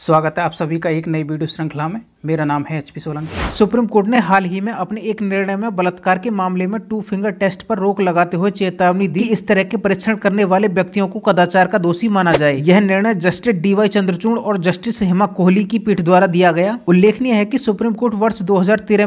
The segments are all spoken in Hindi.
स्वागत है आप सभी का एक नई वीडियो श्रृंखला में मेरा नाम है H P Solanki supreme court ने हाल ही में अपने एक निर्णय में बलात्कार के मामले में टू फिंगर टेस्ट पर रोक लगाते हुए चेतावनी दी इस तरह के परीक्षण करने वाले व्यक्तियों को कदाचार का दोषी माना जाए यह निर्णय जस्टिस डी वाई चंद्रचूड़ और जस्टिस हेमा कोहली की पीठ द्वारा दिया गया उल्लेखनीय है की सुप्रीम कोर्ट वर्ष दो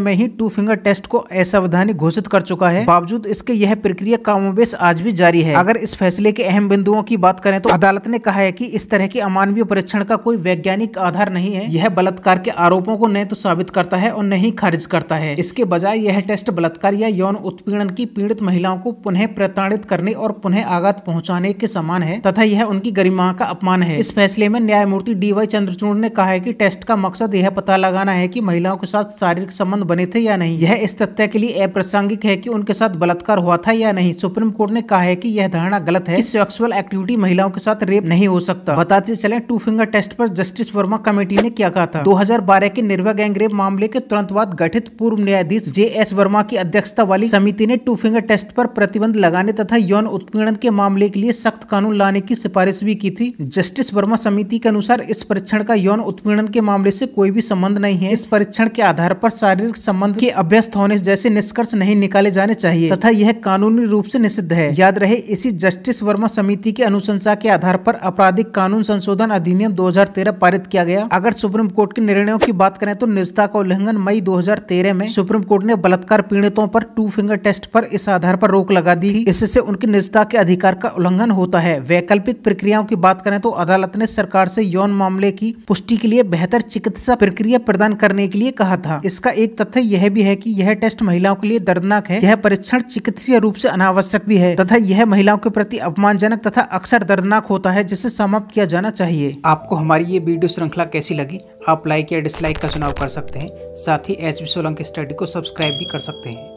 में ही टू फिंगर टेस्ट को असावधानी घोषित कर चुका है बावजूद इसके यह प्रक्रिया कामोवेश आज भी जारी है अगर इस फैसले के अहम बिंदुओं की बात करें तो अदालत ने कहा है की इस तरह के अमानवीय परीक्षण का कोई वैज्ञानिक वैज्ञानिक आधार नहीं है यह बलात्कार के आरोपों को न तो साबित करता है और न ही खारिज करता है इसके बजाय यह टेस्ट बलात्कार या यौन उत्पीड़न की पीड़ित महिलाओं को पुनः प्रताड़ित करने और पुनः आघात पहुँचाने के समान है तथा यह उनकी गरिमा का अपमान है इस फैसले में न्यायमूर्ति डी वाई चंद्रचूड़ ने कहा है की टेस्ट का मकसद यह पता लगाना है की महिलाओं के साथ शारीरिक संबंध बने थे या नहीं यह इस तथ्य के लिए अप्रासंगिक है की उनके साथ बलात्कार हुआ था या नहीं सुप्रीम कोर्ट ने कहा है की यह धारणा गलत है सेक्सुअल एक्टिविटी महिलाओं के साथ रेप नहीं हो सकता बताते चले टू फिंगर टेस्ट पर जस्टिस नीतीश वर्मा कमेटी ने क्या कहा था 2012 के निर्भया गैंगरेप मामले के तुरंत बाद गठित पूर्व न्यायाधीश जे एस वर्मा की अध्यक्षता वाली समिति ने टू फिंगर टेस्ट पर प्रतिबंध लगाने तथा यौन उत्पीड़न के मामले के लिए सख्त कानून लाने की सिफारिश भी की थी जस्टिस वर्मा समिति के अनुसार इस परीक्षण का यौन उत्पीड़न के मामले से कोई भी संबंध नहीं है इस परीक्षण के आधार पर शारीरिक संबंध के अभ्यस्त होने जैसे निष्कर्ष नहीं निकाले जाने चाहिए तथा यह कानूनी रूप से निषिद्ध है याद रहे इसी जस्टिस वर्मा समिति के अनुशंसा के आधार पर आपराधिक कानून संशोधन अधिनियम 2013 पारित पारित किया गया अगर सुप्रीम कोर्ट के निर्णयों की बात करें तो निजता का उल्लंघन मई 2013 में सुप्रीम कोर्ट ने बलात्कार पीड़ितों पर टू फिंगर टेस्ट पर इस आधार पर रोक लगा दी इससे उनकी निजता के अधिकार का उल्लंघन होता है वैकल्पिक प्रक्रियाओं की बात करें तो अदालत ने सरकार से यौन मामले की पुष्टि के लिए बेहतर चिकित्सा प्रक्रिया प्रदान करने के लिए कहा था इसका एक तथ्य यह भी है की यह टेस्ट महिलाओं के लिए दर्दनाक है यह परीक्षण चिकित्सीय रूप ऐसी अनावश्यक भी है तथा यह महिलाओं के प्रति अपमानजनक तथा अक्सर दर्दनाक होता है जिसे समाप्त किया जाना चाहिए आपको हमारी ये वीडियो वीडियो श्रृंखला कैसी लगी आप लाइक या डिसलाइक का चुनाव कर सकते हैं साथ ही एच सोलंकी स्टडी को सब्सक्राइब भी कर सकते हैं